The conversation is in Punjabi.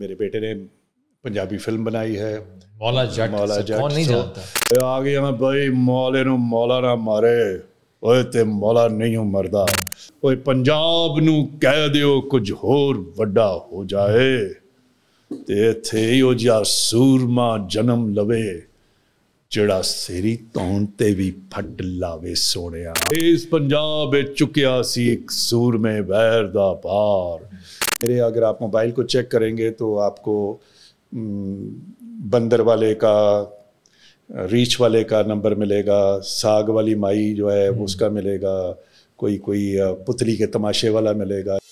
ਮੇਰੇ ਬੇਟੇ ਨੇ ਪੰਜਾਬੀ ਫਿਲਮ ਬਣਾਈ ਹੈ ਮੌਲਾ ਜੱਟ ਮੌਲਾ ਜੱਟ ਕੌਣ ਨਹੀਂ ਜਾਣਦਾ ਆ ਗਿਆ ਮੈਂ ਬਈ ਮੌਲੇ ਨੂੰ ਮੌਲਾ ਨਾ ਮਾਰੇ ਓਏ ਤੇ ਮੌਲਾ ਨਹੀਂ ਮਰਦਾ ਓਏ ਪੰਜਾਬ ਨੂੰ ਕਹਿ ਦਿਓ ਕੁਝ ਹੋਰ ਵੱਡਾ ਹੋ ਜਾਏ ਤੇ ਇੱਥੇ ਹੀ ਉਹ ਜਿਹਾ ਸੂਰਮਾ ਜਨਮ ਲਵੇ ਜਿਹੜਾ ਸੇਰੀ ਤੌਣ ਤੇ ਵੀ ਫੱਟ ਲਾਵੇ ਸੋਹਣਿਆ ਇਸ ਪੰਜਾਬ ਵਿੱਚ ਚੁੱਕਿਆ ਸੀ ਇੱਕ ਸੂਰਮੇ ਵੈਰ ਦਾ ਭਾਰ मेरे अगर आप मोबाइल को चेक करेंगे तो आपको बंदर वाले का रीच वाले का नंबर मिलेगा साग वाली माई जो है हम्म। उसका मिलेगा कोई कोई पुतली के तमाशे वाला मिलेगा